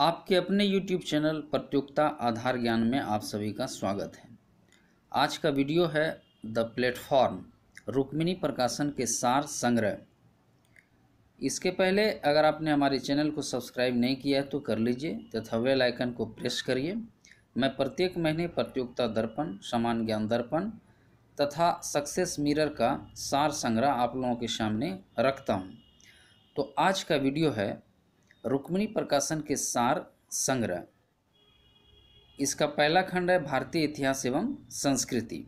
आपके अपने YouTube channel प्रतियोगिता आधार ज्ञान में आप सभी का स्वागत है आज का वीडियो है द प्लेटफॉर्म रुक्मिनी प्रकाशन के सार संग्रह इसके पहले अगर आपने हमारे चैनल को सब्सक्राइब नहीं किया है तो कर लीजिए तथा वेल आइकन को प्रेस करिए मैं प्रत्येक महीने प्रतियोगिता दर्पण समान ज्ञान दर्पण तथा सक्सेस मिरर का सार संग्रह आप लोगों के सामने रखता हूँ तो आज का वीडियो है रुक्मिणी प्रकाशन के सार संग्रह इसका पहला खंड है भारतीय इतिहास एवं संस्कृति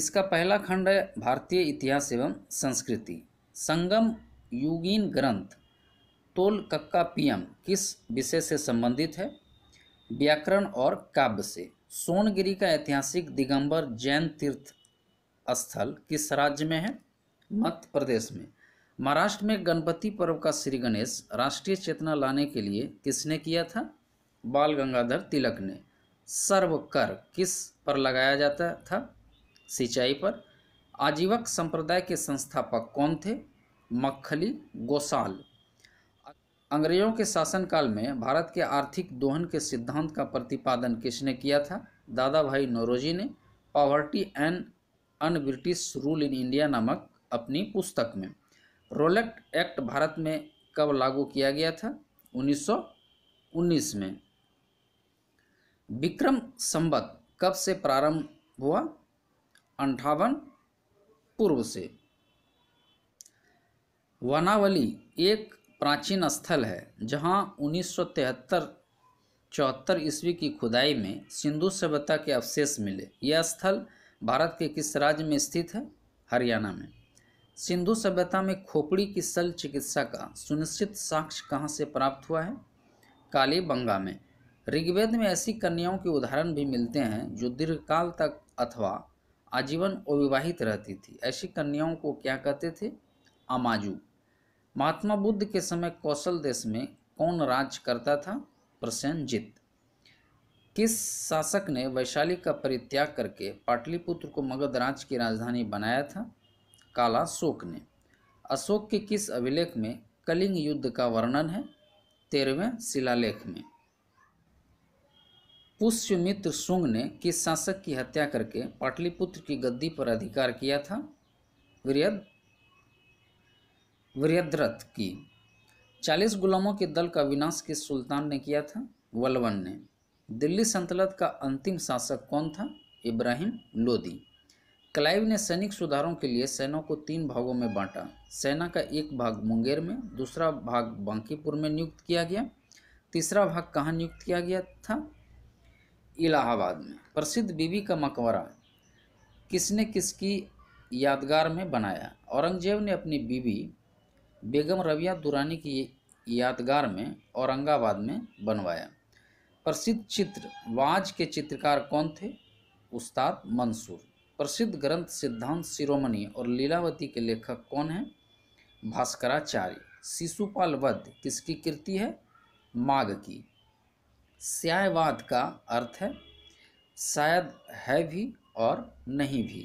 इसका पहला खंड है भारतीय इतिहास एवं संस्कृति संगम युगीन ग्रंथ तोल कक्का पियम किस विषय से संबंधित है व्याकरण और काव्य से सोनगिरी का ऐतिहासिक दिगंबर जैन तीर्थ स्थल किस राज्य में है मध्य प्रदेश में महाराष्ट्र में गणपति पर्व का श्री गणेश राष्ट्रीय चेतना लाने के लिए किसने किया था बाल गंगाधर तिलक ने सर्व कर किस पर लगाया जाता था सिंचाई पर आजीवक संप्रदाय के संस्थापक कौन थे मक्खली गोसाल अंग्रेजों के शासनकाल में भारत के आर्थिक दोहन के सिद्धांत का प्रतिपादन किसने किया था दादा भाई नौरोजी ने poverty and un British rule in India नामक अपनी पुस्तक में रोलेक्ट एक्ट भारत में कब लागू किया गया था 1919 में विक्रम संबत कब से प्रारंभ हुआ अंठावन पूर्व से वनावली एक प्राचीन स्थल है जहां 1973 चौहत्तर ईस्वी की खुदाई में सिंधु सभ्यता के अवशेष मिले यह स्थल भारत के किस राज्य में स्थित है हरियाणा में सिंधु सभ्यता में खोपड़ी की शल चिकित्सा का सुनिश्चित साक्ष्य कहाँ से प्राप्त हुआ है काली बंगा में ऋग्वेद में ऐसी कन्याओं के उदाहरण भी मिलते हैं जो दीर्घकाल तक अथवा आजीवन अविवाहित रहती थी ऐसी कन्याओं को क्या कहते थे अमाजू महात्मा बुद्ध के समय कौशल देश में कौन राज करता था प्रसन्नजित किस शासक ने वैशाली का परित्याग करके पाटलिपुत्र को मगध राज्य की राजधानी बनाया था काला शोक ने अशोक के किस अभिलेख में कलिंग युद्ध का वर्णन है तेरहवें शिलालेख में पुष्यमित्र सुंग ने किस शासक की हत्या करके पाटलिपुत्र की गद्दी पर अधिकार किया था वीरयद वीरयद्रथ की चालीस गुलामों के दल का विनाश किस सुल्तान ने किया था वलवन ने दिल्ली संतलत का अंतिम शासक कौन था इब्राहिम लोदी क्लाइव ने सैनिक सुधारों के लिए सेना को तीन भागों में बांटा सेना का एक भाग मुंगेर में दूसरा भाग बांकीपुर में नियुक्त किया गया तीसरा भाग कहाँ नियुक्त किया गया था इलाहाबाद में प्रसिद्ध बीबी का मकबरा किसने किसकी यादगार में बनाया औरंगजेब ने अपनी बीबी बेगम रविया दुरानी की यादगार में औरंगाबाद में बनवाया प्रसिद्ध चित्र वाज के चित्रकार कौन थे उस्ताद मंसूर प्रसिद्ध ग्रंथ सिद्धांत शिरोमणि और लीलावती के लेखक कौन हैं भास्कराचार्य शिशुपाल वध किसकी कृति है माघ की स्यायवाद का अर्थ है शायद है भी और नहीं भी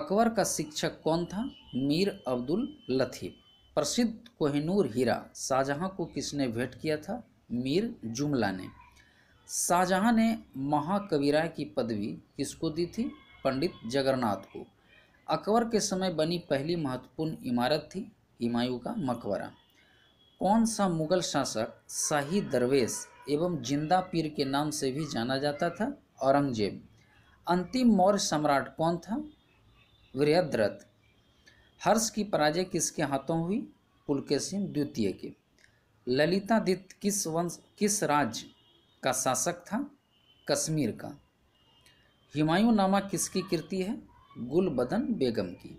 अकबर का शिक्षक कौन था मीर अब्दुल लतीफ़ प्रसिद्ध कोहिनूर हीरा शाहजहाँ को किसने भेंट किया था मीर जुमला ने शाहजहाँ ने महाकविराय की पदवी किसको दी थी पंडित जगन्नाथ को अकबर के समय बनी पहली महत्वपूर्ण इमारत थी हुमायूं का मकबरा कौन सा मुगल शासक शाही दरवेश एवं जिंदा पीर के नाम से भी जाना जाता था औरंगजेब अंतिम मौर्य सम्राट कौन था वृहद्रथ हर्ष की पराजय किसके हाथों हुई पुलकेसिन द्वितीय के ललितादित्य किस वंश किस राज्य का शासक था कश्मीर का हुमायूं नामा किसकी कृति है गुलबदन बेगम की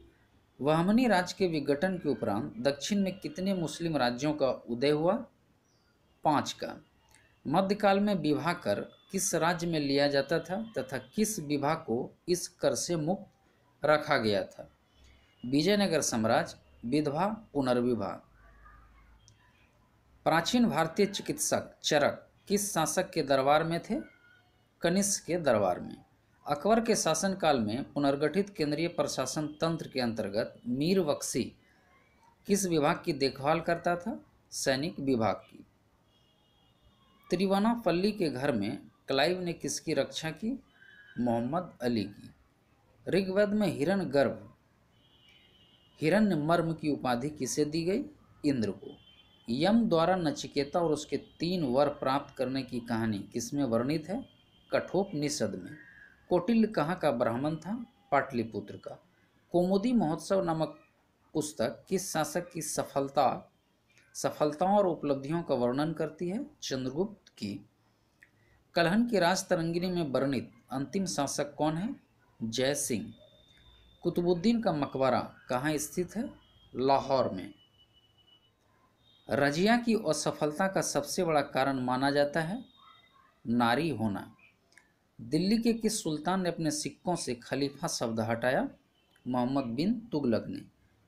वहमनी राज्य के विघटन के उपरांत दक्षिण में कितने मुस्लिम राज्यों का उदय हुआ पाँच का मध्यकाल में विवाह कर किस राज्य में लिया जाता था तथा किस विवाह को इस कर से मुक्त रखा गया था विजयनगर साम्राज्य विधवा पुनर्विवाह प्राचीन भारतीय चिकित्सक चरक किस शासक के दरबार में थे कनिष्क के दरबार में अकबर के शासनकाल में पुनर्गठित केंद्रीय प्रशासन तंत्र के अंतर्गत मीर बख्शी किस विभाग की देखभाल करता था सैनिक विभाग की त्रिवानापल्ली के घर में क्लाइव ने किसकी रक्षा की मोहम्मद अली की ऋग्वेद में हिरण गर्भ हिरण्य मर्म की उपाधि किसे दी गई इंद्र को यम द्वारा नचिकेता और उसके तीन वर प्राप्त करने की कहानी किसमें वर्णित है कठोपनिषद में कोटिल कहाँ का ब्राह्मण था पाटलिपुत्र का कोमुदी महोत्सव नामक पुस्तक किस शासक की सफलता सफलताओं और उपलब्धियों का वर्णन करती है चंद्रगुप्त की कलहन की राज तरंगिनी में वर्णित अंतिम शासक कौन है जय सिंह कुतुबुद्दीन का मकबरा कहाँ स्थित है लाहौर में रजिया की असफलता का सबसे बड़ा कारण माना जाता है नारी होना दिल्ली के किस सुल्तान ने अपने सिक्कों से खलीफा शब्द हटाया मोहम्मद बिन तुगलक ने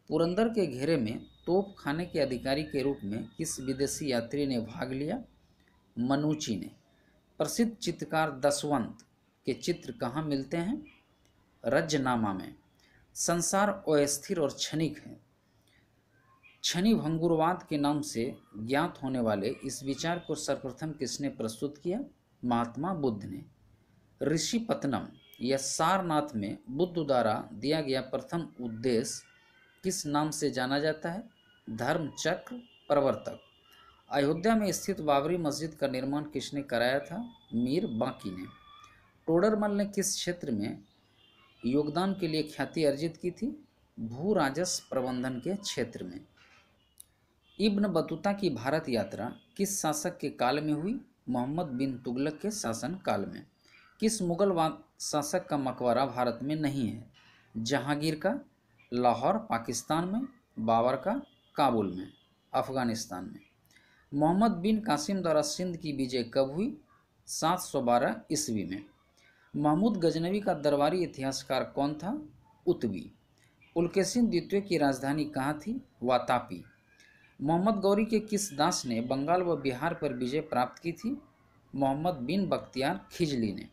पुरंदर के घेरे में तोप खाने के अधिकारी के रूप में किस विदेशी यात्री ने भाग लिया मनुची ने प्रसिद्ध चित्रकार दसवंत के चित्र कहाँ मिलते हैं रजनामा में संसार अस्थिर और क्षणिक है क्षणि भंगुरवाद के नाम से ज्ञात होने वाले इस विचार को सर्वप्रथम किसने प्रस्तुत किया महात्मा बुद्ध ने ऋषि पतनम या सारनाथ में बुद्ध द्वारा दिया गया प्रथम उद्देश्य किस नाम से जाना जाता है धर्म चक्र प्रवर्तक अयोध्या में स्थित बाबरी मस्जिद का निर्माण किसने कराया था मीर बाकी ने टोडरमल ने किस क्षेत्र में योगदान के लिए ख्याति अर्जित की थी भू राजस्व प्रबंधन के क्षेत्र में इब्न बतूता की भारत यात्रा किस शासक के काल में हुई मोहम्मद बिन तुगलक के शासन काल में किस मुगल शासक का मकबरा भारत में नहीं है जहांगीर का लाहौर पाकिस्तान में बाबर का काबुल में अफगानिस्तान में मोहम्मद बिन कासिम द्वारा सिंध की विजय कब हुई 712 ईस्वी में महमूद गजनवी का दरबारी इतिहासकार कौन था उतवी उल्केसिन द्वितीय की राजधानी कहाँ थी वातापी मोहम्मद गौरी के किस दास ने बंगाल व बिहार पर विजय प्राप्त की थी मोहम्मद बिन बख्तियार खिजली ने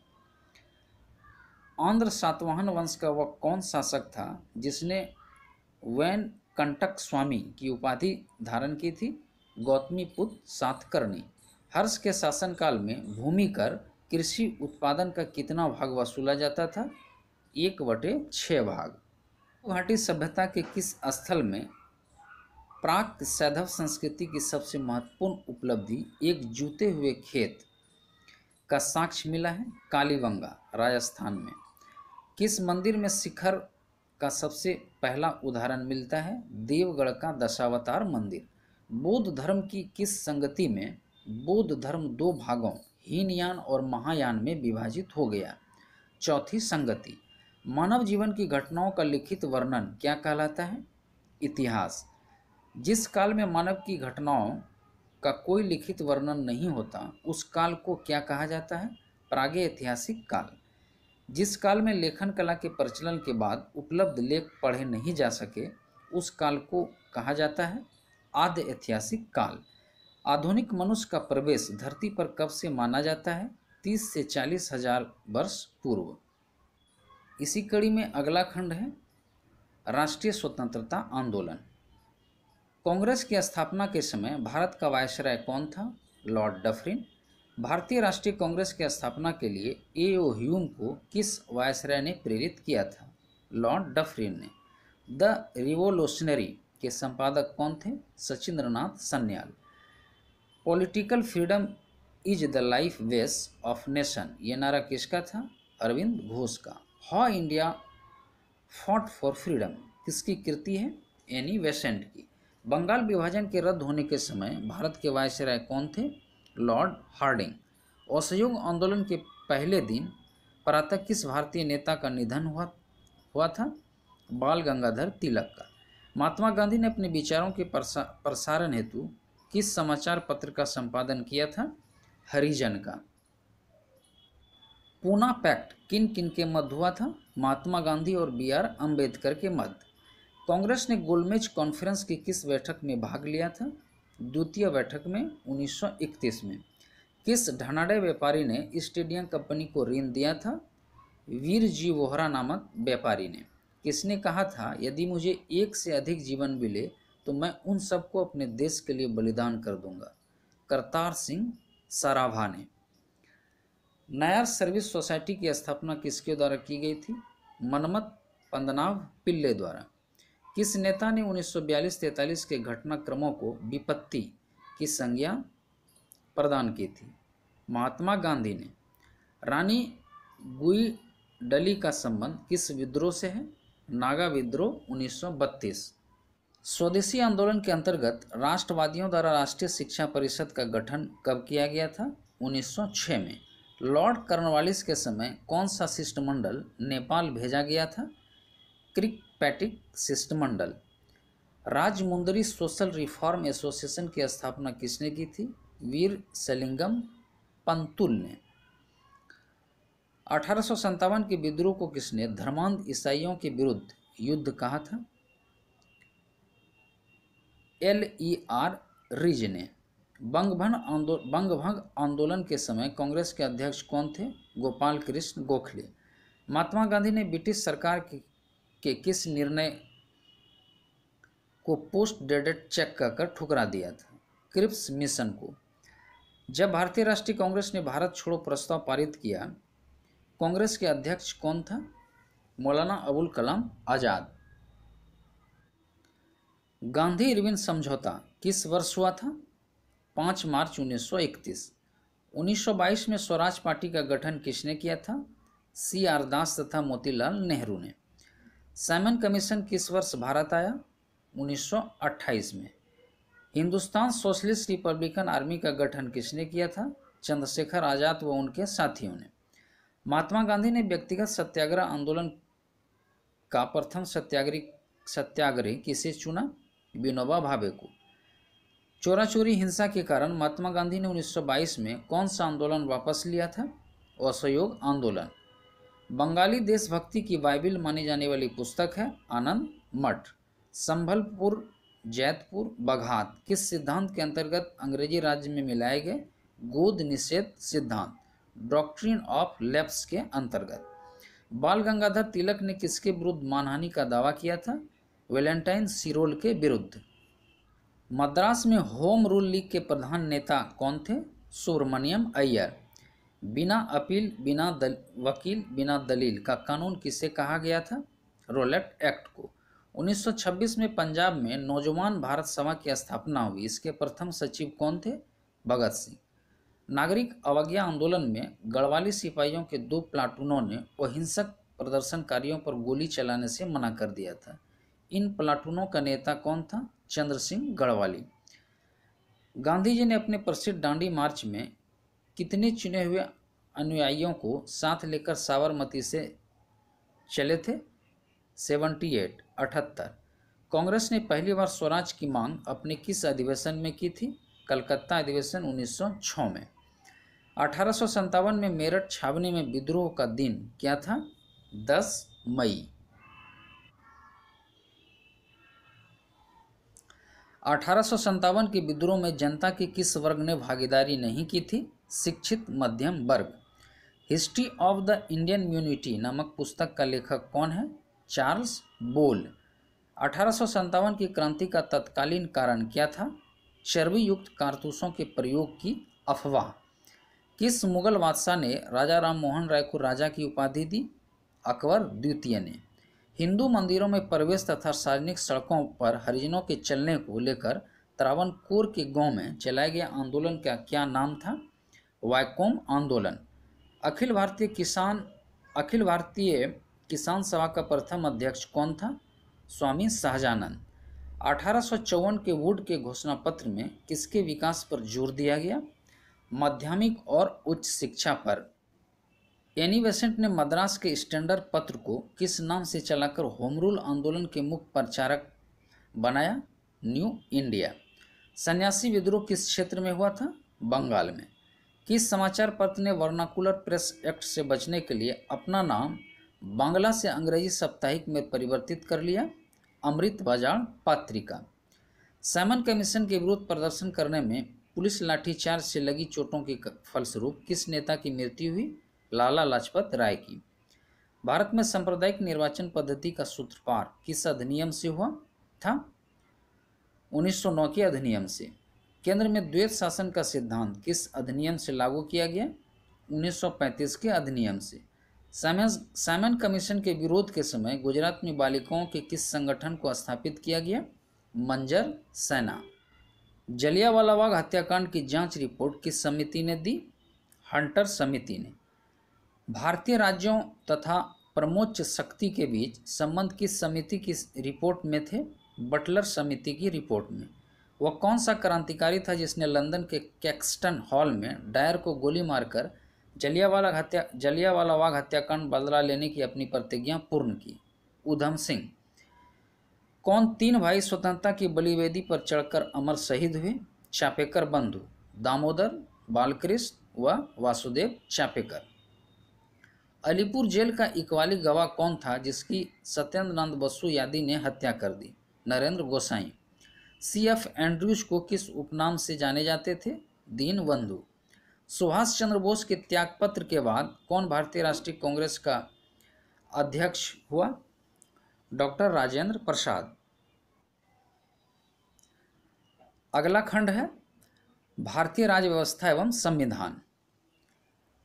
आंध्र सातवाहन वंश का वह कौन शासक था जिसने वैन कंटक स्वामी की उपाधि धारण की थी गौतमी पुत्र सातकर्णी हर्ष के शासनकाल में भूमि कर कृषि उत्पादन का कितना भाग वसूला जाता था एक बटे छः भाग घाटी सभ्यता के किस स्थल में प्राक्त सैधव संस्कृति की सबसे महत्वपूर्ण उपलब्धि एक जूते हुए खेत का साक्ष्य मिला है कालीबंगा राजस्थान में किस मंदिर में शिखर का सबसे पहला उदाहरण मिलता है देवगढ़ का दशावतार मंदिर बौद्ध धर्म की किस संगति में बौद्ध धर्म दो भागों हीनयान और महायान में विभाजित हो गया चौथी संगति मानव जीवन की घटनाओं का लिखित वर्णन क्या कहलाता है इतिहास जिस काल में मानव की घटनाओं का कोई लिखित वर्णन नहीं होता उस काल को क्या कहा जाता है प्रागे ऐतिहासिक काल जिस काल में लेखन कला के प्रचलन के बाद उपलब्ध लेख पढ़े नहीं जा सके उस काल को कहा जाता है आद्य ऐतिहासिक काल आधुनिक मनुष्य का प्रवेश धरती पर कब से माना जाता है तीस से चालीस हजार वर्ष पूर्व इसी कड़ी में अगला खंड है राष्ट्रीय स्वतंत्रता आंदोलन कांग्रेस की स्थापना के समय भारत का वायसराय कौन था लॉर्ड डफरिन भारतीय राष्ट्रीय कांग्रेस की स्थापना के लिए ए ओ ह्यूम को किस वायसराय ने प्रेरित किया था लॉर्ड डफरिन ने द रिवोल्यूशनरी के संपादक कौन थे Sachindranath Sanyal political freedom is the life वेस ऑफ नेशन ये नारा किसका था अरविंद घोष का हॉ इंडिया फॉट फॉर फ्रीडम किसकी कृति है एनी वेसेंट की बंगाल विभाजन के रद्द होने के समय भारत के वायसराय कौन थे लॉर्ड हार्डिंग असहयोग आंदोलन के पहले दिन प्रातः किस भारतीय नेता का निधन हुआ हुआ था बाल गंगाधर तिलक का महात्मा गांधी ने अपने विचारों के प्रसा, प्रसारण हेतु किस समाचार पत्र का संपादन किया था हरिजन का पूना पैक्ट किन किन के मध्य हुआ था महात्मा गांधी और बी आर अम्बेडकर के मध्य कांग्रेस ने गोलमेज कॉन्फ्रेंस की किस बैठक में भाग लिया था द्वितीय बैठक में 1931 में किस ढनाडे व्यापारी ने स्टेडियम कंपनी को ऋण दिया था वीर जी वोहरा नामक व्यापारी ने किसने कहा था यदि मुझे एक से अधिक जीवन मिले तो मैं उन सबको अपने देश के लिए बलिदान कर दूंगा करतार सिंह सराभा ने नायर सर्विस सोसाइटी की स्थापना किसके द्वारा की गई थी मनमत पंदनाव पिल्ले द्वारा किस नेता ने 1942-43 के घटनाक्रमों को विपत्ति की संज्ञा प्रदान की थी महात्मा गांधी ने रानी गुई डली का संबंध किस विद्रोह से है नागा विद्रोह 1932 स्वदेशी आंदोलन के अंतर्गत राष्ट्रवादियों द्वारा राष्ट्रीय शिक्षा परिषद का गठन कब किया गया था 1906 में लॉर्ड कर्नवालिस के समय कौन सा शिष्टमंडल नेपाल भेजा गया था क्रिक पैटिक शिष्टमंडल राजमुंदरी सोशल रिफॉर्म एसोसिएशन की स्थापना किसने की थी वीर सेलिंगम पंतुल ने अठारह के विद्रोह को किसने धर्मांध ईसाइयों के विरुद्ध युद्ध कहा था एल ई आर रिज ने बंगभंग बंगभंग आंदोलन के समय कांग्रेस के अध्यक्ष कौन थे गोपाल कृष्ण गोखले महात्मा गांधी ने ब्रिटिश सरकार की के किस निर्णय को पोस्ट डेडेड चेक कहकर ठुकरा दिया था क्रिप्स मिशन को जब भारतीय राष्ट्रीय कांग्रेस ने भारत छोड़ो प्रस्ताव पारित किया कांग्रेस के अध्यक्ष कौन था मौलाना अबुल कलाम आज़ाद गांधी इरविन समझौता किस वर्ष हुआ था पाँच मार्च 1931 1922 में स्वराज पार्टी का गठन किसने किया था सी आर दास तथा मोतीलाल नेहरू ने साइमन कमीशन किस वर्ष भारत आया 1928 में हिंदुस्तान सोशलिस्ट रिपब्लिकन आर्मी का गठन किसने किया था चंद्रशेखर आज़ाद व उनके साथियों ने महात्मा गांधी ने व्यक्तिगत सत्याग्रह आंदोलन का प्रथम सत्याग्रह सत्याग्रही किसे चुना विनोबा भावे को चोरा चोरी हिंसा के कारण महात्मा गांधी ने 1922 में कौन सा आंदोलन वापस लिया था असहयोग आंदोलन बंगाली देशभक्ति की बाइबिल मानी जाने वाली पुस्तक है आनंद मठ संभलपुर जैतपुर बघात किस सिद्धांत के अंतर्गत अंग्रेजी राज्य में मिलाए गए गोद निषेध सिद्धांत डॉक्ट्रिन ऑफ लेप्स के अंतर्गत बाल गंगाधर तिलक ने किसके विरुद्ध मानहानि का दावा किया था वेलेंटाइन सिरोल के विरुद्ध मद्रास में होम रूल लीग के प्रधान नेता कौन थे सुब्रमण्यम अय्यर बिना अपील बिना दल, वकील बिना दलील का कानून किसे कहा गया था रोलेट एक्ट को 1926 में पंजाब में नौजवान भारत सभा की स्थापना हुई इसके प्रथम सचिव कौन थे भगत सिंह नागरिक अवज्ञा आंदोलन में गढ़वाली सिपाहियों के दो प्लाटूनों ने अहिंसक प्रदर्शनकारियों पर गोली चलाने से मना कर दिया था इन प्लाटूनों का नेता कौन था चंद्र सिंह गढ़वाली गांधी जी ने अपने प्रसिद्ध डांडी मार्च में कितने चुने हुए अनुयायियों को साथ लेकर साबरमती से चले थे सेवेंटी एट अठहत्तर कांग्रेस ने पहली बार स्वराज की मांग अपने किस अधिवेशन में की थी कलकत्ता अधिवेशन उन्नीस सौ छः में अठारह में मेरठ छावनी में विद्रोह का दिन क्या था 10 मई अठारह के विद्रोह में जनता की किस वर्ग ने भागीदारी नहीं की थी शिक्षित मध्यम वर्ग history of the Indian mutiny नामक पुस्तक का लेखक कौन है चार्ल्स बोल अठारह की क्रांति का तत्कालीन कारण क्या था चर्बी युक्त कारतूसों के प्रयोग की अफवाह किस मुगल बादशाह ने राजा राम मोहन राय को राजा की उपाधि दी अकबर द्वितीय ने हिंदू मंदिरों में प्रवेश तथा सार्वजनिक सड़कों पर हरिजनों के चलने को लेकर त्रावणकोर के गांव में चलाए गए आंदोलन का क्या नाम था वायकोम आंदोलन अखिल भारतीय किसान अखिल भारतीय किसान सभा का प्रथम अध्यक्ष कौन था स्वामी शाहजानंद अठारह के वुड के घोषणा पत्र में किसके विकास पर जोर दिया गया माध्यमिक और उच्च शिक्षा पर एनी बेसेंट ने मद्रास के स्टैंडर्ड पत्र को किस नाम से चलाकर होम रूल आंदोलन के मुख्य प्रचारक बनाया न्यू इंडिया सन्यासी विद्रोह किस क्षेत्र में हुआ था बंगाल में किस समाचार पत्र ने वर्नाकुलर प्रेस एक्ट से बचने के लिए अपना नाम बांग्ला से अंग्रेजी साप्ताहिक में परिवर्तित कर लिया अमृत बाजार पात्रिका सैमन कमीशन के विरुद्ध प्रदर्शन करने में पुलिस लाठीचार्ज से लगी चोटों के फलस्वरूप किस नेता की मृत्यु हुई लाला लाजपत राय की भारत में सांप्रदायिक निर्वाचन पद्धति का सूत्रपात किस अधिनियम से हुआ था 1909 के अधिनियम से केंद्र में द्वैत शासन का सिद्धांत किस अधिनियम से लागू किया गया 1935 के अधिनियम से सैमन कमीशन के विरोध के समय गुजरात में बालिकाओं के किस संगठन को स्थापित किया गया मंजर सेना जलियावाला बाग हत्याकांड की जांच रिपोर्ट किस समिति ने दी हंटर समिति ने भारतीय राज्यों तथा प्रमोच्च शक्ति के बीच संबंध किस समिति की रिपोर्ट में थे बटलर समिति की रिपोर्ट में वह कौन सा क्रांतिकारी था जिसने लंदन के कैक्सटन हॉल में डायर को गोली मारकर जलियावाला हत्या जलियावाला वाघ हत्याकांड बदला लेने की अपनी प्रतिज्ञा पूर्ण की उधम सिंह कौन तीन भाई स्वतंत्रता की बलिवेदी पर चढ़कर अमर शहीद हुए चापेकर बंधु दामोदर बालकृष्ण व वासुदेव चापेकर अलीपुर जेल का इकवाली गवाह कौन था जिसकी सत्येंद्र नंद बसु यादी ने हत्या कर दी Narendra Gosain C F Andrews को किस उपनाम से जाने जाते थे दीन बंधु सुभाष चंद्र बोस के त्यागपत्र के बाद कौन भारतीय राष्ट्रीय कांग्रेस का अध्यक्ष हुआ डॉक्टर राजेंद्र प्रसाद अगला खंड है भारतीय राज्य व्यवस्था एवं संविधान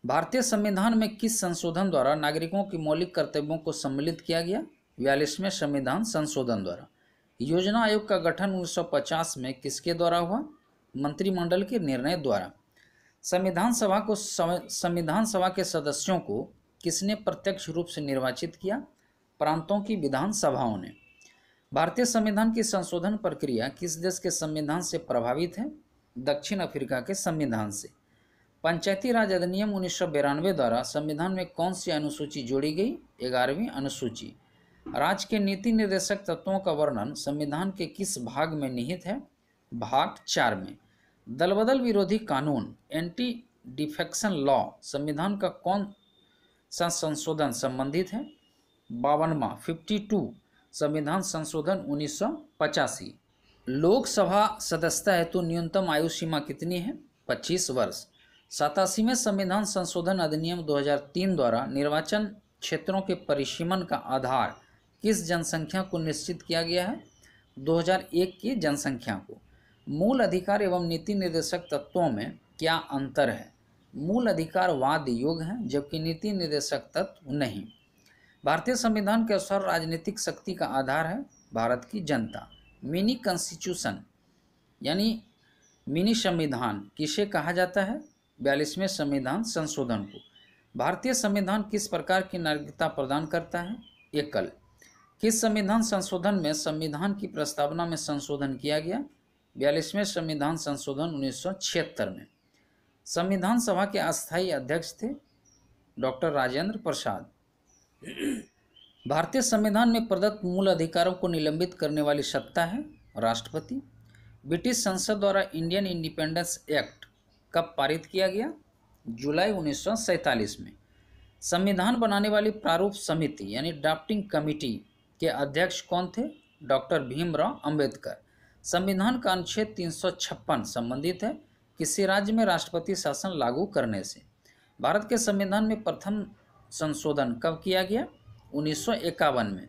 भारतीय संविधान में किस संशोधन द्वारा नागरिकों की मौलिक कर्तव्यों को सम्मिलित किया गया बयालीसवें संविधान संशोधन द्वारा योजना आयोग का गठन 1950 में किसके द्वारा हुआ मंत्रिमंडल के निर्णय द्वारा संविधान सभा को संविधान सभा के सदस्यों को किसने प्रत्यक्ष रूप से निर्वाचित किया प्रांतों की विधानसभाओं ने भारतीय संविधान की संशोधन प्रक्रिया किस देश के संविधान से प्रभावित है दक्षिण अफ्रीका के संविधान से पंचायती राज अधिनियम उन्नीस द्वारा संविधान में कौन सी अनुसूची जोड़ी गई ग्यारहवीं अनुसूची राज्य के नीति निर्देशक तत्वों का वर्णन संविधान के किस भाग में निहित है भाग चार में दलबदल विरोधी कानून एंटी डिफेक्शन लॉ संविधान का कौन सा संशोधन संबंधित है बावनवा फिफ्टी टू संविधान संशोधन उन्नीस लोकसभा सदस्यता हेतु न्यूनतम आयु सीमा कितनी है 25 वर्ष सतासीवें संविधान संशोधन अधिनियम 2003 द्वारा निर्वाचन क्षेत्रों के परिसीमन का आधार किस जनसंख्या को निश्चित किया गया है 2001 की जनसंख्या को मूल अधिकार एवं नीति निर्देशक तत्वों में क्या अंतर है मूल अधिकार वाद योग हैं जबकि नीति निर्देशक तत्व नहीं भारतीय संविधान के अनुसार राजनीतिक शक्ति का आधार है भारत की जनता मिनी कॉन्स्टिट्यूशन यानी मिनी संविधान किसे कहा जाता है बयालीसवें संविधान संशोधन को भारतीय संविधान किस प्रकार की नागरिकता प्रदान करता है एकल किस संविधान संशोधन में संविधान की प्रस्तावना में संशोधन किया गया बयालीसवें संविधान संशोधन उन्नीस में संविधान सभा के अस्थायी अध्यक्ष थे डॉक्टर राजेंद्र प्रसाद भारतीय संविधान में प्रदत्त मूल अधिकारों को निलंबित करने वाली सत्ता है राष्ट्रपति ब्रिटिश संसद द्वारा इंडियन इंडिपेंडेंस एक्ट कब पारित किया गया जुलाई उन्नीस में संविधान बनाने वाली प्रारूप समिति यानी ड्राफ्टिंग कमिटी के अध्यक्ष कौन थे डॉक्टर भीमराव अंबेडकर संविधान का अनुच्छेद तीन संबंधित है किसी राज्य में राष्ट्रपति शासन लागू करने से भारत के संविधान में प्रथम संशोधन कब किया गया उन्नीस में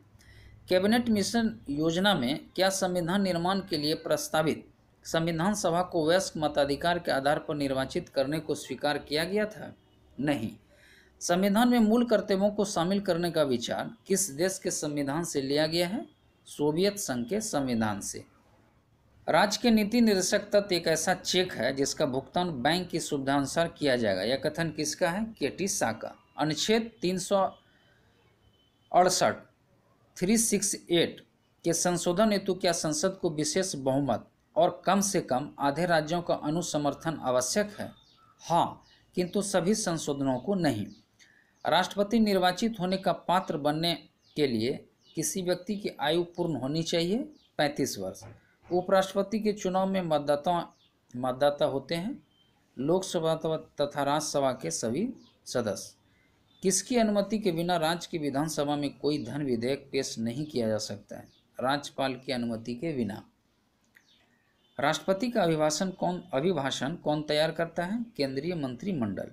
कैबिनेट मिशन योजना में क्या संविधान निर्माण के लिए प्रस्तावित संविधान सभा को वयस्क मताधिकार के आधार पर निर्वाचित करने को स्वीकार किया गया था नहीं संविधान में मूल कर्तव्यों को शामिल करने का विचार किस देश के संविधान से लिया गया है सोवियत संघ के संविधान से राज्य के नीति निर्देशक तत्व एक ऐसा चेक है जिसका भुगतान बैंक की सुविधानुसार किया जाएगा यह कथन किसका है के टी सा का अनुच्छेद तीन सौ अड़सठ थ्री सिक्स एट के संशोधन हेतु क्या संसद को विशेष बहुमत और कम से कम आधे राज्यों का अनुसमर्थन आवश्यक है हाँ किंतु सभी संशोधनों को नहीं राष्ट्रपति निर्वाचित होने का पात्र बनने के लिए किसी व्यक्ति की आयु पूर्ण होनी चाहिए पैंतीस वर्ष उपराष्ट्रपति के चुनाव में मतदाता मतदाता होते हैं लोकसभा तथा राज्यसभा के सभी सदस्य किसकी अनुमति के बिना राज्य की विधानसभा में कोई धन विधेयक पेश नहीं किया जा सकता है राज्यपाल की अनुमति के बिना राष्ट्रपति का अभिभाषण कौन अभिभाषण कौन तैयार करता है केंद्रीय मंत्रिमंडल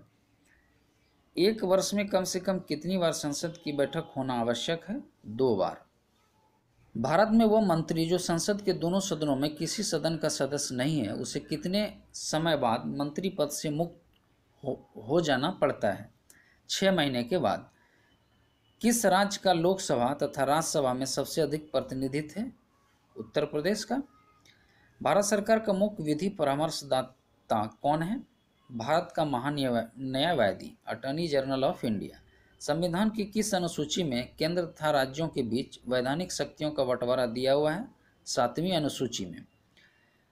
एक वर्ष में कम से कम कितनी बार संसद की बैठक होना आवश्यक है दो बार भारत में वह मंत्री जो संसद के दोनों सदनों में किसी सदन का सदस्य नहीं है उसे कितने समय बाद मंत्री पद से मुक्त हो, हो जाना पड़ता है छः महीने के बाद किस राज्य का लोकसभा तथा राज्यसभा में सबसे अधिक प्रतिनिधित्व है उत्तर प्रदेश का भारत सरकार का मुख्य विधि परामर्शदाता कौन है भारत का न्यायवादी अटॉर्नी जनरल ऑफ इंडिया संविधान की किस अनुसूची में केंद्र तथा राज्यों के बीच वैधानिक शक्तियों का बंटवारा दिया हुआ है सातवीं अनुसूची में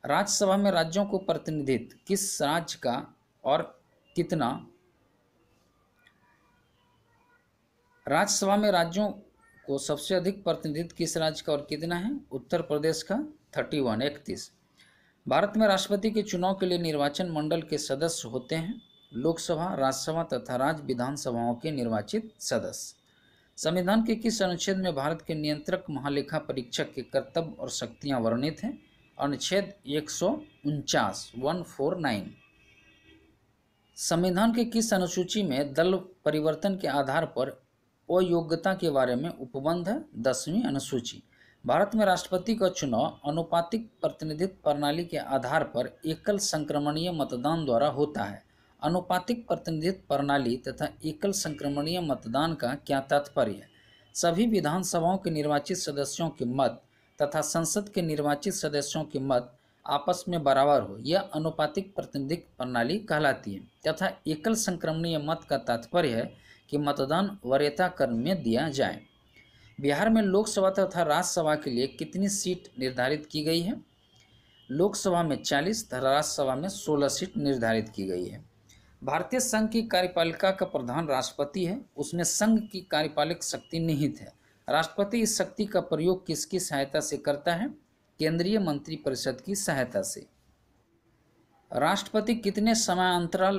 राज्यसभा में राज्यों को प्रतिनिधित्व किस राज्य का और कितना राज्यसभा में राज्यों को सबसे अधिक प्रतिनिधित्व किस राज्य का और कितना है उत्तर प्रदेश का थर्टी वन इकतीस भारत में राष्ट्रपति के चुनाव के लिए निर्वाचन मंडल के सदस्य होते हैं लोकसभा राज्यसभा तथा राज्य विधानसभाओं के निर्वाचित सदस्य संविधान के किस अनुच्छेद में भारत के नियंत्रक महालेखा परीक्षक के कर्तव्य और शक्तियां वर्णित हैं अनुच्छेद एक सौ उनचास वन फोर नाइन संविधान के किस अनुसूची में दल परिवर्तन के आधार पर अयोग्यता के बारे में उपबंध है दसवीं अनुसूची भारत में राष्ट्रपति का चुनाव अनुपातिक प्रतिनिधित्व प्रणाली के आधार पर एकल संक्रमणीय मतदान द्वारा होता है अनुपातिक प्रतिनिधित्व प्रणाली तथा एकल संक्रमणीय मतदान का क्या तात्पर्य है सभी विधानसभाओं के निर्वाचित सदस्यों के मत तथा संसद के निर्वाचित सदस्यों के मत आपस में बराबर हो यह अनुपातिक प्रतिनिधित्व प्रणाली कहलाती है तथा एकल संक्रमणीय मत का तात्पर्य है कि मतदान वरीयता कर्म में दिया जाए बिहार में लोकसभा तथा राज्यसभा के लिए कितनी सीट निर्धारित की गई है लोकसभा में 40 तथा राज्यसभा में 16 सीट निर्धारित की गई है भारतीय संघ की कार्यपालिका का प्रधान राष्ट्रपति है उसमें संघ की कार्यपालिक शक्ति निहित है राष्ट्रपति इस शक्ति का प्रयोग किसकी सहायता से करता है केंद्रीय मंत्री परिषद की सहायता से राष्ट्रपति कितने समय अंतराल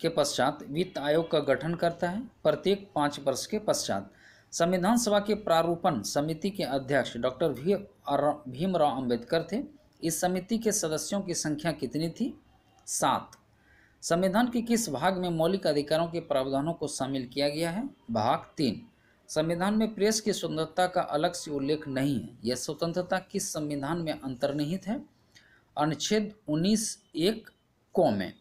के पश्चात वित्त आयोग का गठन करता है प्रत्येक पाँच वर्ष के पश्चात संविधान सभा के प्रारूपण समिति के अध्यक्ष डॉक्टर भी भीमराव अंबेडकर थे इस समिति के सदस्यों की संख्या कितनी थी सात संविधान के किस भाग में मौलिक अधिकारों के प्रावधानों को शामिल किया गया है भाग तीन संविधान में प्रेस की स्वतंत्रता का अलग से उल्लेख नहीं है यह स्वतंत्रता किस संविधान में अंतर्निहित है अनुच्छेद उन्नीस एक को में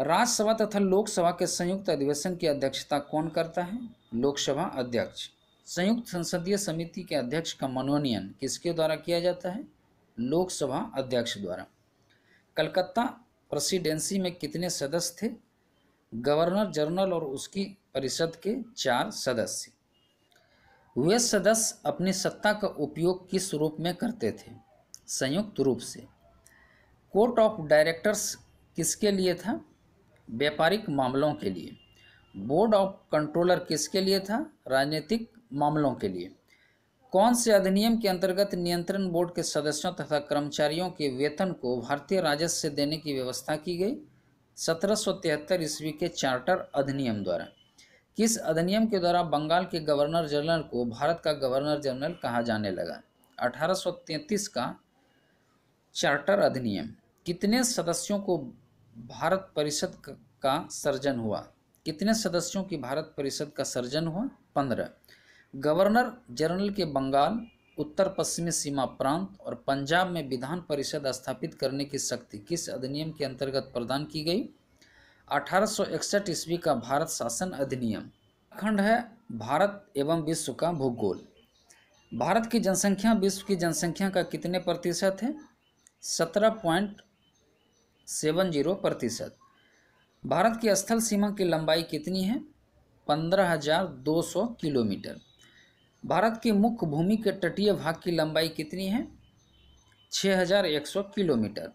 राज्यसभा तथा लोकसभा के संयुक्त अधिवेशन की अध्यक्षता कौन करता है लोकसभा अध्यक्ष संयुक्त संसदीय समिति के अध्यक्ष का मनोनयन किसके द्वारा किया जाता है लोकसभा अध्यक्ष द्वारा कलकत्ता प्रेसिडेंसी में कितने सदस्य थे गवर्नर जनरल और उसकी परिषद के चार सदस्य वे सदस्य अपनी सत्ता का उपयोग किस रूप में करते थे संयुक्त रूप से कोर्ट ऑफ डायरेक्टर्स किसके लिए था व्यापारिक मामलों के लिए बोर्ड ऑफ कंट्रोलर किसके लिए था राजनीतिक मामलों के लिए कौन से अधिनियम के अंतर्गत नियंत्रण बोर्ड के सदस्यों तथा कर्मचारियों के वेतन को भारतीय राजस्व से देने की व्यवस्था की गई सत्रह सौ तिहत्तर ईस्वी के चार्टर अधिनियम द्वारा किस अधिनियम के द्वारा बंगाल के गवर्नर जनरल को भारत का गवर्नर जनरल कहा जाने लगा अठारह का चार्टर अधिनियम कितने सदस्यों को भारत परिषद का सर्जन हुआ कितने सदस्यों की भारत परिषद का सर्जन हुआ पंद्रह गवर्नर जनरल के बंगाल उत्तर पश्चिमी सीमा प्रांत और पंजाब में विधान परिषद स्थापित करने की शक्ति किस अधिनियम के अंतर्गत प्रदान की गई 1861 ईस्वी का भारत शासन अधिनियम खंड है भारत एवं विश्व का भूगोल भारत की जनसंख्या विश्व की जनसंख्या का कितने प्रतिशत है सत्रह पॉइंट सेवन जीरो प्रतिशत भारत की स्थल सीमा की लंबाई कितनी है 15,200 किलोमीटर भारत की मुख्य भूमि के तटीय भाग की लंबाई कितनी है 6,100 किलोमीटर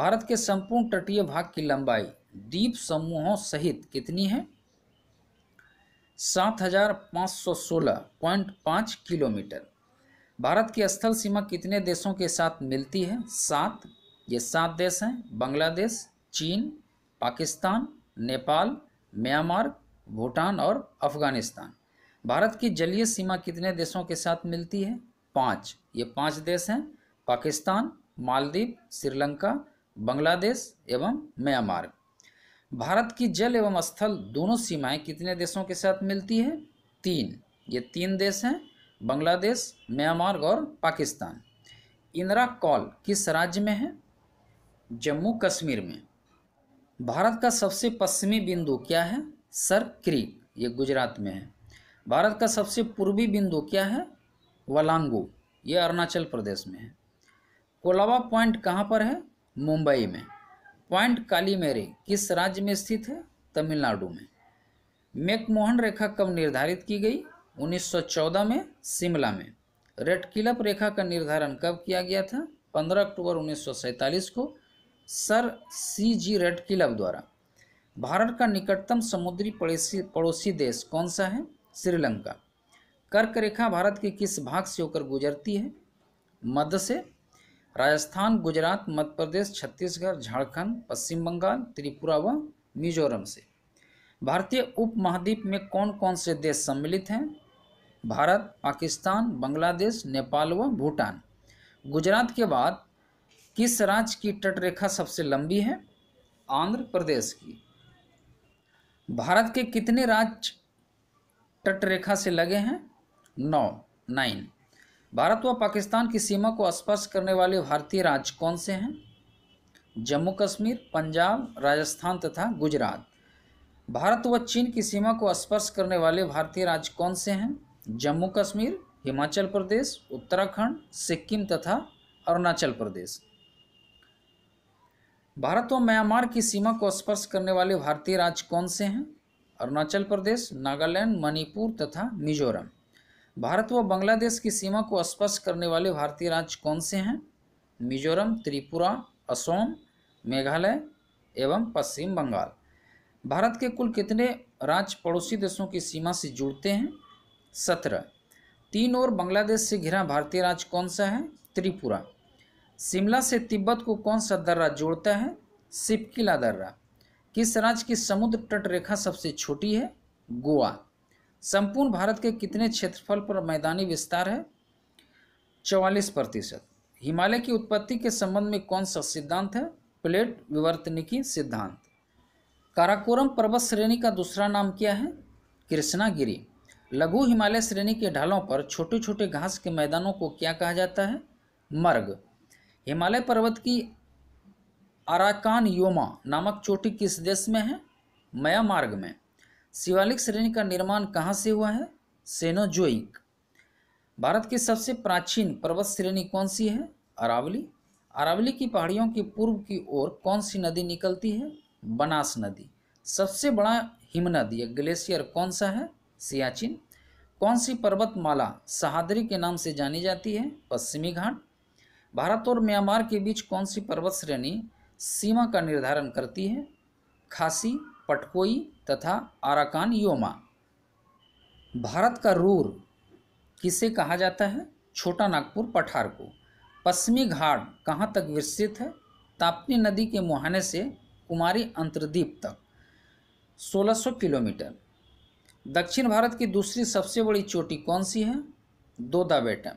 भारत के संपूर्ण तटीय भाग की लंबाई द्वीप समूहों सहित कितनी है 7,516.5 किलोमीटर भारत की स्थल सीमा कितने देशों के साथ मिलती है सात ये सात देश हैं बांग्लादेश चीन पाकिस्तान नेपाल म्यांमार भूटान और अफगानिस्तान भारत की जलीय सीमा कितने देशों के साथ मिलती है पाँच ये पाँच देश हैं पाकिस्तान मालदीव श्रीलंका बांग्लादेश एवं म्यांमार भारत की जल एवं स्थल दोनों सीमाएं कितने देशों के साथ मिलती है तीन ये तीन देश हैं बांग्लादेश म्यांमार और पाकिस्तान इंदिरा कॉल किस राज्य में है जम्मू कश्मीर में भारत का सबसे पश्चिमी बिंदु क्या है सर क्रीक ये गुजरात में है भारत का सबसे पूर्वी बिंदु क्या है वलांगू ये अरुणाचल प्रदेश में है कोलावा पॉइंट कहाँ पर है मुंबई में पॉइंट कालीमेरी किस राज्य में स्थित है तमिलनाडु में मैकमोहन रेखा कब निर्धारित की गई 1914 में शिमला में रेड किलप रेखा का निर्धारण कब किया गया था 15 अक्टूबर उन्नीस को sir C G red club द्वारा भारत का निकटतम समुद्री पड़ोसी पड़ोसी देश कौन सा है श्रीलंका कर्क रेखा भारत के किस भाग से होकर गुजरती है मध्य से राजस्थान गुजरात मध्य प्रदेश छत्तीसगढ़ झारखंड पश्चिम बंगाल त्रिपुरा व मिजोरम से भारतीय उपमहाद्वीप में कौन कौन से देश सम्मिलित हैं भारत पाकिस्तान बांग्लादेश नेपाल व भूटान गुजरात के बाद किस राज्य की तटरेखा सबसे लंबी है आंध्र प्रदेश की भारत के कितने राज्य तटरेखा से लगे हैं नौ नाइन भारत व पाकिस्तान की सीमा को स्पर्श करने वाले भारतीय राज्य कौन से हैं जम्मू कश्मीर पंजाब राजस्थान तथा गुजरात भारत व चीन की सीमा को स्पर्श करने वाले भारतीय राज्य कौन से हैं जम्मू कश्मीर हिमाचल प्रदेश उत्तराखंड सिक्किम तथा अरुणाचल प्रदेश भारत और म्यांमार की सीमा को स्पर्श करने वाले भारतीय राज्य कौन से हैं अरुणाचल प्रदेश नागालैंड मणिपुर तथा मिजोरम भारत व बांग्लादेश की सीमा को स्पर्श करने वाले भारतीय राज्य कौन से हैं मिजोरम त्रिपुरा असम मेघालय एवं पश्चिम बंगाल भारत के कुल कितने राज्य पड़ोसी देशों की सीमा से जुड़ते हैं सत्रह तीन और बांग्लादेश से घिरा भारतीय राज्य कौन सा है त्रिपुरा शिमला से तिब्बत को कौन सा दर्रा जोड़ता है सिपकिला दर्रा किस राज्य की समुद्र तट रेखा सबसे छोटी है गोवा संपूर्ण भारत के कितने क्षेत्रफल पर मैदानी विस्तार है चौवालीस प्रतिशत हिमालय की उत्पत्ति के संबंध में कौन सा सिद्धांत है प्लेट विवर्तनिकी सिद्धांत काराकोरम पर्वत श्रेणी का दूसरा नाम क्या है कृष्णागिरी लघु हिमालय श्रेणी के ढालों पर छोटे छोटे घास के मैदानों को क्या कहा जाता है मर्ग हिमालय पर्वत की अराकान योमा नामक चोटी किस देश में है मया मार्ग में शिवालिक श्रेणी का निर्माण कहाँ से हुआ है सेनोजोइक भारत की सबसे प्राचीन पर्वत श्रेणी कौन सी है अरावली अरावली की पहाड़ियों की पूर्व की ओर कौन सी नदी निकलती है बनास नदी सबसे बड़ा हिमनद या ग्लेशियर कौन सा है सियाचिन कौन सी पर्वतमाला सहादरी के नाम से जानी जाती है पश्चिमी घाट भारत और म्यांमार के बीच कौन सी पर्वत श्रेणी सीमा का निर्धारण करती है खासी पटकोई तथा आराकान योमा भारत का रूर किसे कहा जाता है छोटा नागपुर पठार को पश्चिमी घाट कहाँ तक विस्तृत है ताप्ती नदी के मुहाने से कुमारी अंतर्द्वीप तक 1600 किलोमीटर दक्षिण भारत की दूसरी सबसे बड़ी चोटी कौन सी है दोदा बेटा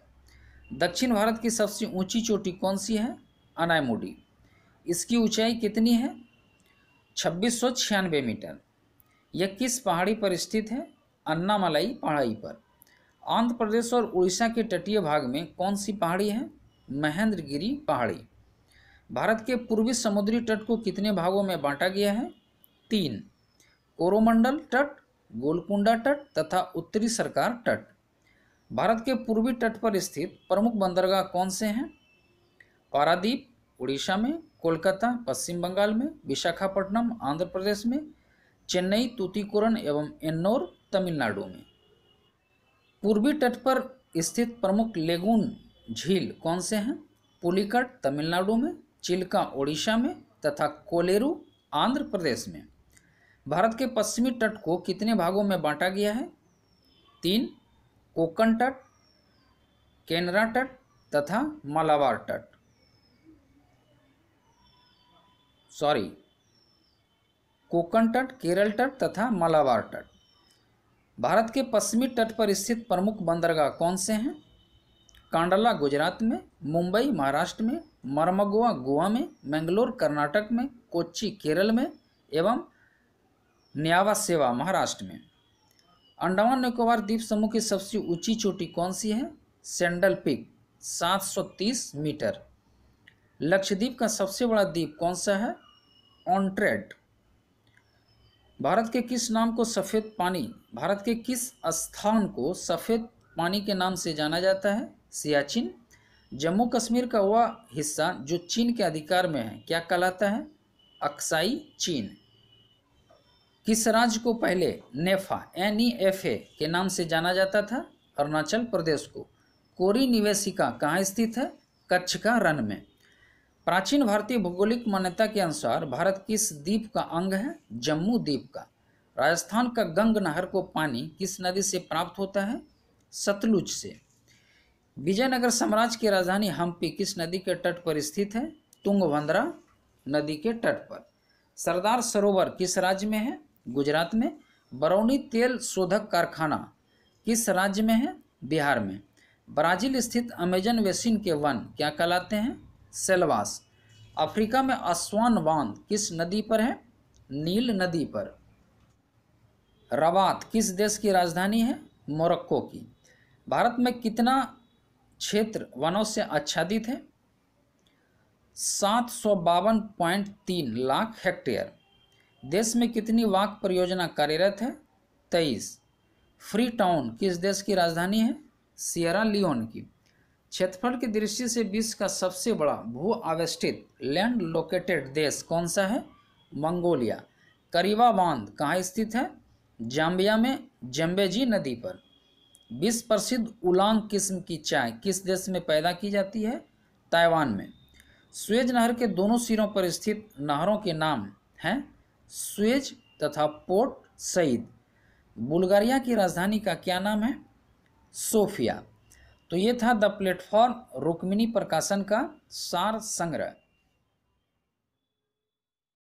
दक्षिण भारत की सबसे ऊंची चोटी कौन सी है अनायमुडी इसकी ऊंचाई कितनी है छब्बीस सौ छियानवे मीटर यह किस पहाड़ी पर स्थित है अन्नामलाई पहाड़ी पर आंध्र प्रदेश और उड़ीसा के तटीय भाग में कौन सी पहाड़ी है महेंद्रगिरी पहाड़ी भारत के पूर्वी समुद्री तट को कितने भागों में बांटा गया है तीन कोरोमंडल तट गोलकुंडा तट तथा उत्तरी सरकार तट भारत के पूर्वी तट पर स्थित प्रमुख बंदरगाह कौन से हैं पारादीप उड़ीसा में कोलकाता पश्चिम बंगाल में विशाखापट्टनम आंध्र प्रदेश में चेन्नई तूतीकोरन एवं एन्नोर तमिलनाडु में पूर्वी तट पर स्थित प्रमुख लेगून झील कौन से हैं पुलिकट तमिलनाडु में चिल्का ओडिशा में तथा कोलेरू आंध्र प्रदेश में भारत के पश्चिमी तट को कितने भागों में बांटा गया है तीन कोकण तट केनरा तट तथा मलाबार तट सॉरी कोकण तट केरल तट तथा मलाबार तट भारत के पश्चिमी तट पर स्थित प्रमुख बंदरगाह कौन से हैं कांडला गुजरात में मुंबई महाराष्ट्र में मरमगोवा गोवा में मैंगलोर कर्नाटक में कोच्चि केरल में एवं न्यावा सेवा महाराष्ट्र में अंडमान निकोबार द्वीप समूह की सबसे ऊंची चोटी कौन सी है सेंडल पिक 730 मीटर लक्षद्वीप का सबसे बड़ा द्वीप कौन सा है ऑनट्रेड भारत के किस नाम को सफ़ेद पानी भारत के किस स्थान को सफ़ेद पानी के नाम से जाना जाता है सियाचिन जम्मू कश्मीर का वह हिस्सा जो चीन के अधिकार में है क्या कहलाता है अक्साई चीन किस राज्य को पहले नेफा एन ई एफ ए के नाम से जाना जाता था अरुणाचल प्रदेश को कोरी निवेशिका कहाँ स्थित है कच्छ का रन में प्राचीन भारतीय भौगोलिक मान्यता के अनुसार भारत किस द्वीप का अंग है जम्मू द्वीप का राजस्थान का गंग नहर को पानी किस नदी से प्राप्त होता है सतलुज से विजयनगर साम्राज्य की राजधानी हम्पी किस नदी के तट पर स्थित है तुंगभद्रा नदी के तट पर सरदार सरोवर किस राज्य में है गुजरात में बरौनी तेल शोधक कारखाना किस राज्य में है बिहार में ब्राजील स्थित अमेजन वेसिन के वन क्या कहलाते हैं सेलवास अफ्रीका में अस्वान बांध किस नदी पर है नील नदी पर रवात किस देश की राजधानी है मोरक्को की भारत में कितना क्षेत्र वनों से आच्छादित है सात सौ बावन पॉइंट तीन लाख हेक्टेयर देश में कितनी वाक परियोजना कार्यरत है तेईस फ्री टाउन किस देश की राजधानी है सियरा लियोन की क्षेत्रफल की दृष्टि से विश्व का सबसे बड़ा भू आवेष्टित लैंड लोकेटेड देश कौन सा है मंगोलिया करीवा बांध कहाँ स्थित है जाम्बिया में जम्बेजी नदी पर विश्व प्रसिद्ध उलांग किस्म की चाय किस देश में पैदा की जाती है ताइवान में स्वेज नहर के दोनों सिरों पर स्थित नहरों के नाम हैं स्वेज तथा पोर्ट सईद बुल्गारिया की राजधानी का क्या नाम है सोफिया तो ये था द प्लेटफॉर्म रुक्मिनी प्रकाशन का सार संग्रह